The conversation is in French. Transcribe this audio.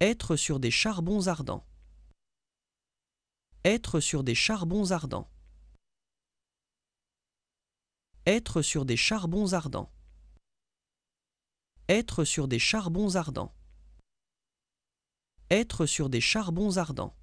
Être sur des charbons ardents. Être sur des charbons ardents. Être sur des charbons ardents. Être sur des charbons ardents. Être sur des charbons ardents.